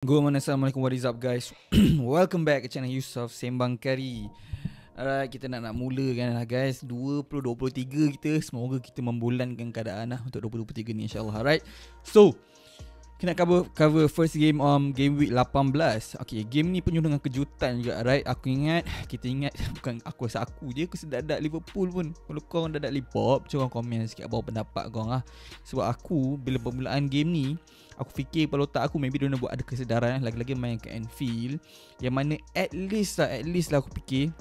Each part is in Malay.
Good morning, Assalamualaikum, what is up guys Welcome back ke channel Yusof Sembang Kari Alright, kita nak nak mula kan lah guys 2023 kita, semoga kita membulankan keadaan lah Untuk 2023 ni insyaAllah, alright So, kita nak cover, cover first game on um, game week 18 Okay, game ni penuh dengan kejutan juga, alright Aku ingat, kita ingat, bukan aku rasa aku je Aku sedadak Liverpool pun Kalau korang dadak Liverpool, macam korang komen sikit Apa pendapat korang lah Sebab aku, bila permulaan game ni aku fikir kalau tak aku maybe dia nak buat ada kesedaran lah. lagi-lagi main ke Anfield yang mana at least lah at least lah aku fikir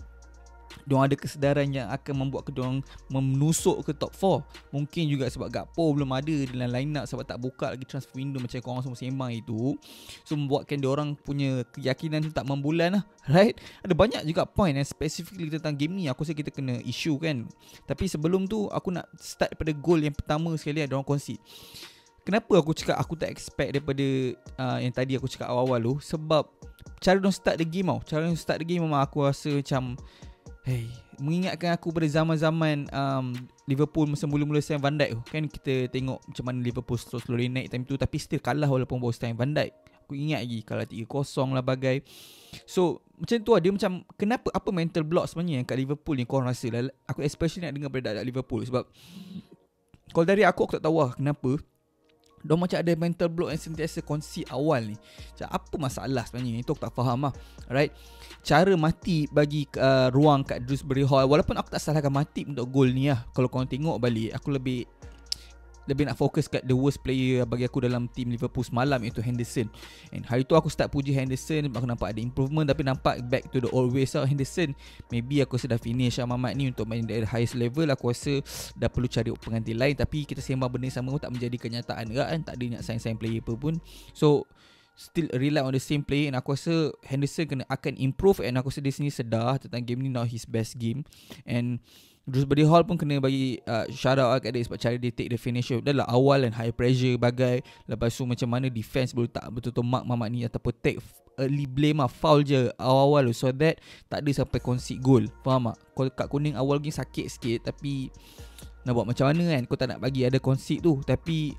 dia ada kesedaran yang akan membuat ke dong menusuk ke top 4 mungkin juga sebab gapo belum ada dalam line up sebab tak buka lagi transfer window macam korang semua sembang itu so membuatkan dia punya keyakinan tu tak membulan lah right ada banyak juga point yang eh, specifically tentang game ni aku rasa kita kena issue kan tapi sebelum tu aku nak start pada goal yang pertama sekali ada lah orang concede Kenapa aku cakap aku tak expect daripada uh, yang tadi aku cakap awal-awal tu sebab cara dia start the game tau. Cara dia start the game memang aku rasa macam hey mengingatkan aku pada zaman-zaman um, Liverpool masa mula-mula Sam Van Dijk tu. Kan kita tengok macam mana Liverpool terus slowly naik time tu tapi still kalah walaupun bawa Sam Van Dijk. Aku ingat lagi kalah 3-0 lah bagai. So macam tu lah dia macam kenapa apa mental block sebenarnya yang kat Liverpool ni korang rasa lah. Aku especially nak dengar pada Liverpool sebab kalau dari aku aku tak tahu lah kenapa dia macam ada mental block yang sentiasa konsi awal ni Macam apa masalah sebenarnya Itu aku tak faham lah Right Cara mati bagi uh, ruang kat Drewsbury Hall Walaupun aku tak salahkan mati untuk gol ni lah Kalau korang tengok balik Aku lebih lebih nak fokus kat the worst player bagi aku dalam team Liverpool semalam iaitu Henderson. And hari tu aku start puji Henderson aku nampak ada improvement tapi nampak back to the old ways lah Henderson. Maybe aku rasa dah finish lah Mamat ni untuk main the highest level aku rasa dah perlu cari pengganti lain tapi kita sembang benda sama tak menjadi kenyataan ke kan tak ada nak sign-sign player apa pun. So still rely on the same player and aku rasa Henderson kena akan improve and aku rasa dia sini sedar tentang game ni Now his best game and Terus body hall pun kena bagi uh, shout out lah kat dia sebab cara dia take the finish dia lah awal dan high pressure bagai lepas tu macam mana defense boleh tak betul-betul mark mamak ni ataupun take early blame lah foul je awal-awal so that tak ada sampai concede goal faham tak kalau kat kuning awal game sakit sikit tapi nak buat macam mana kan kau tak nak bagi ada concede tu tapi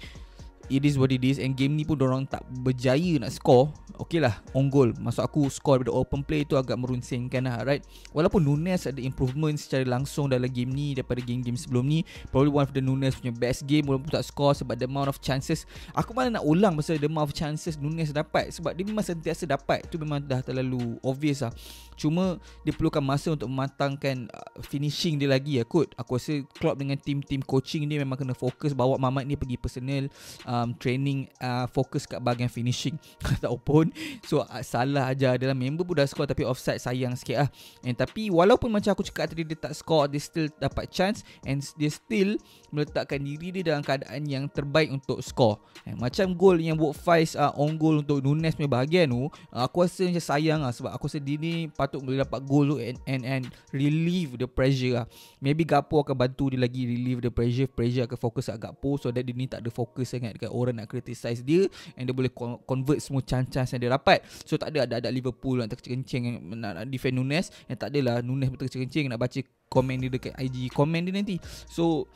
It is what it is And game ni pun orang tak berjaya nak score Okay lah On goal Maksud aku score daripada open play tu Agak merunsingkan lah Right Walaupun Nunes ada improvement Secara langsung dalam game ni Daripada game-game sebelum ni Probably one of the Nunes punya best game Walaupun tak score Sebab the amount of chances Aku malah nak ulang Pasal the amount of chances Nunes dapat Sebab dia memang sentiasa dapat Tu memang dah terlalu obvious lah Cuma Dia perlukan masa untuk mematangkan uh, Finishing dia lagi ya. kot Aku rasa Klopp dengan tim-tim coaching ni Memang kena fokus Bawa Mamat ni pergi personal uh, um, training uh, fokus kat bahagian finishing tak open so uh, salah aja adalah member pun dah score tapi offside sayang sikit lah and, tapi walaupun macam aku cakap tadi dia tak score dia still dapat chance and dia still meletakkan diri dia dalam keadaan yang terbaik untuk score and, macam gol yang buat Fais uh, on goal untuk Nunes punya bahagian tu uh, aku rasa macam sayang lah sebab aku rasa dia ni patut boleh dapat goal tu and, and, and relieve the pressure lah maybe Gapo akan bantu dia lagi relieve the pressure pressure akan fokus kat Gapo so that dia ni tak ada fokus sangat dekat orang nak criticize dia and dia boleh convert semua chance yang dia dapat. So tak ada ada-ada Liverpool yang terkencing yang nak, nak defend Nunes yang tak adalah Nunes betul terkencing nak baca komen dia dekat IG komen dia nanti. So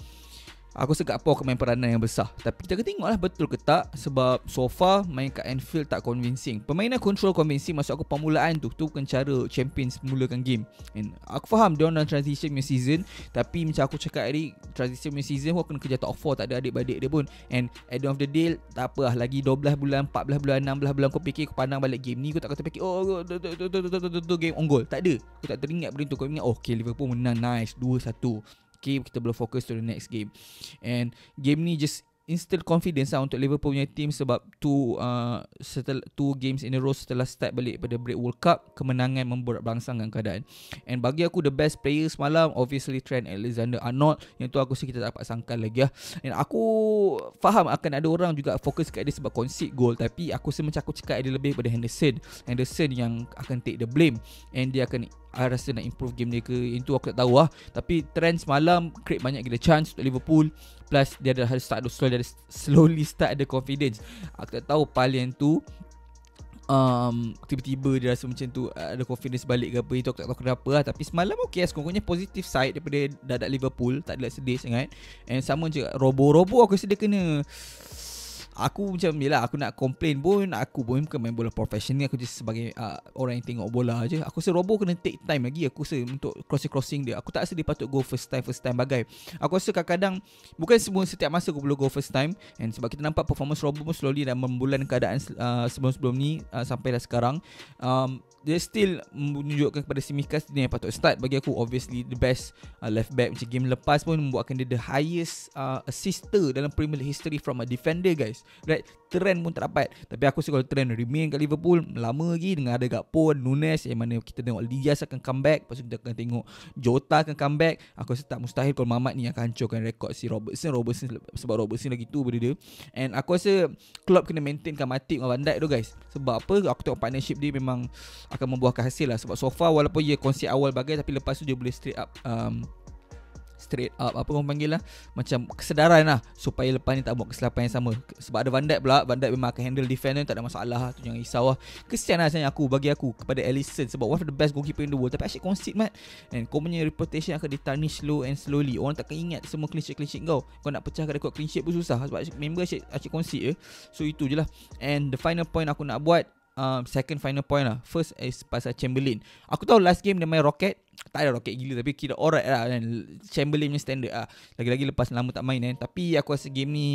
Aku rasa Gakpo akan main peranan yang besar Tapi kita akan tengok lah betul ke tak Sebab so far main kat Anfield tak convincing Permainan control convincing masuk aku permulaan tu Tu bukan cara champions mulakan game And Aku faham dia orang transition punya season Tapi macam aku cakap tadi Transition punya season aku kena kerja top 4 Tak ada adik-adik dia pun And at the end of the day Tak apa lah lagi 12 bulan, 14 bulan, 16 bulan Kau fikir kau pandang balik game ni Kau tak kata fikir Oh tu tu tu tu tu game on goal Tak ada Kau tak teringat benda tu Kau ingat oh Liverpool menang nice 2-1 game kita boleh fokus to the next game and game ni just instill confidence lah untuk Liverpool punya team sebab two uh, setelah two games in a row setelah start balik pada break World Cup kemenangan memburuk bangsangkan keadaan and bagi aku the best player semalam obviously Trent Alexander Arnold yang tu aku rasa kita tak dapat sangka lagi lah and aku faham akan ada orang juga fokus kat dia sebab concede goal tapi aku rasa macam aku cakap dia lebih pada Henderson Henderson yang akan take the blame and dia akan I rasa nak improve game dia ke Itu aku tak tahu lah Tapi trend semalam Create banyak gila chance Untuk Liverpool Plus dia dah start dia slowly, dia dah slowly start ada confidence Aku tak tahu Palian tu um, Tiba-tiba dia rasa macam tu Ada confidence balik ke apa Itu aku tak tahu kenapa lah Tapi semalam okey lah Sekurang-kurangnya positive side Daripada dadak Liverpool Tak ada sedih sangat And sama je Robo-robo aku rasa dia kena Aku macam yelah aku nak complain pun aku pun bukan main bola ni. aku just sebagai uh, orang yang tengok bola aje. Aku rasa Robo kena take time lagi aku rasa untuk crossing crossing dia. Aku tak rasa dia patut go first time first time bagai. Aku rasa kadang-kadang bukan semua setiap masa aku perlu go first time and sebab kita nampak performance Robo pun slowly dan membulan keadaan uh, sebelum-sebelum ni uh, sampai dah sekarang. Um, dia still menunjukkan kepada Simikas dia yang patut start bagi aku obviously the best uh, left back macam game lepas pun membuatkan dia the highest uh, assister dalam Premier League history from a defender guys right trend pun tak dapat Tapi aku rasa kalau trend remain kat Liverpool Lama lagi dengan ada Gakpo, Nunes Yang mana kita tengok Lias akan comeback Lepas tu kita akan tengok Jota akan comeback Aku rasa tak mustahil kalau Mamat ni akan hancurkan rekod si Robertson Robertson Sebab Robertson lagi tu berdua dia And aku rasa Klopp kena maintainkan mati dengan Van Dijk tu guys Sebab apa aku tengok partnership dia memang Akan membuahkan hasil lah Sebab so far walaupun dia konsep awal bagai Tapi lepas tu dia boleh straight up um, straight up apa orang panggil lah macam kesedaran lah supaya lepas ni tak buat kesilapan yang sama sebab ada Van Dijk pula Van Dijk memang akan handle defense tu tak ada masalah lah tu jangan risau lah kesian lah sebenarnya aku bagi aku kepada Allison sebab one of the best goalkeeper in the world tapi asyik concede mat and kau punya reputation akan ditarnish slow and slowly orang takkan ingat semua clean sheet-clean sheet kau kau nak pecahkan rekod clean sheet pun susah sebab asyik member asyik, asyik concede je so itu je lah and the final point aku nak buat um, second final point lah. First is pasal Chamberlain. Aku tahu last game dia main Rocket. Tak ada Rocket gila tapi kira alright lah. Kan? Chamberlain punya standard lah. Lagi-lagi lepas lama tak main kan. Tapi aku rasa game ni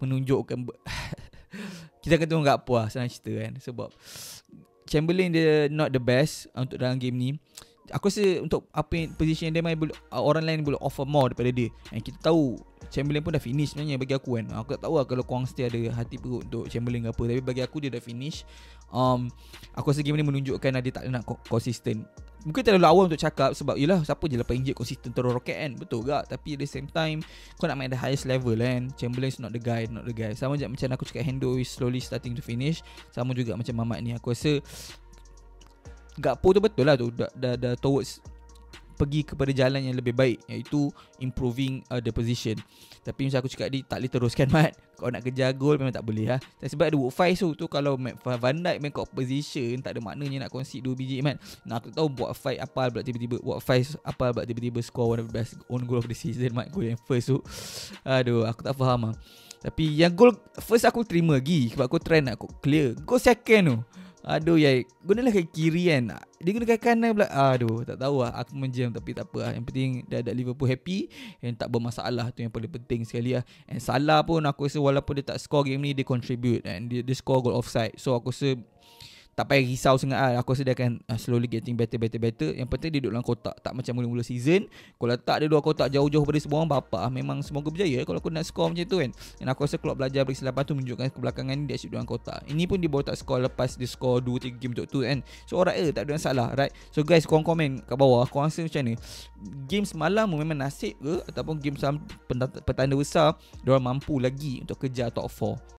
menunjukkan... kita akan tengok apa lah senang cerita kan. Sebab Chamberlain dia not the best untuk dalam game ni. Aku rasa untuk apa yang position dia main, orang lain boleh offer more daripada dia. And kita tahu Chamberlain pun dah finish sebenarnya bagi aku kan Aku tak tahu lah kalau Kuang Stay ada hati perut untuk Chamberlain ke apa Tapi bagi aku dia dah finish um, Aku rasa game ni menunjukkan lah dia tak nak konsisten Mungkin terlalu awal untuk cakap sebab yelah siapa je lapan injek konsisten teror roket kan Betul ke? Tapi at the same time kau nak main the highest level kan Chamberlain is not the guy, not the guy Sama je macam aku cakap Hendo is slowly starting to finish Sama juga macam Mamat ni aku rasa Gakpo tu betul lah tu Dah, dah, dah towards pergi kepada jalan yang lebih baik iaitu improving uh, the position tapi macam aku cakap tadi tak boleh teruskan mat kau nak kejar goal memang tak boleh lah ha? sebab ada work five so tu kalau Van Dijk main kau position tak ada maknanya nak concede 2 biji mat nak aku tahu buat fight apa pula tiba-tiba buat five apa pula tiba-tiba score one of the best own goal of the season mat goal yang first tu aduh aku tak faham lah tapi yang goal first aku terima lagi sebab aku try nak aku clear goal second tu Aduh yai, gunalah kaki kiri kan. Dia gunakan kanan pula. Aduh, tak tahu lah. Aku menjam tapi tak apa lah. Yang penting dah ada Liverpool happy Yang tak bermasalah tu yang paling penting sekali lah. And Salah pun aku rasa walaupun dia tak score game ni, dia contribute and dia, dia score goal offside. So aku rasa tak payah risau sangat lah. Aku rasa dia akan uh, slowly getting better, better, better. Yang penting dia duduk dalam kotak. Tak macam mula-mula season. Kalau tak ada dua kotak jauh-jauh pada semua orang, bapa ah, Memang semoga berjaya kalau aku nak score macam tu kan. Dan aku rasa Klopp belajar beri selapan tu menunjukkan kebelakangan ni dia asyik dalam kotak. Ini pun dia baru tak score lepas dia score 2-3 game untuk tu kan. So, alright eh, tak ada yang salah. Right? So, guys, korang komen kat bawah. Korang rasa macam ni. Game semalam memang nasib ke? Ataupun game semalam petanda besar, diorang mampu lagi untuk kejar top 4.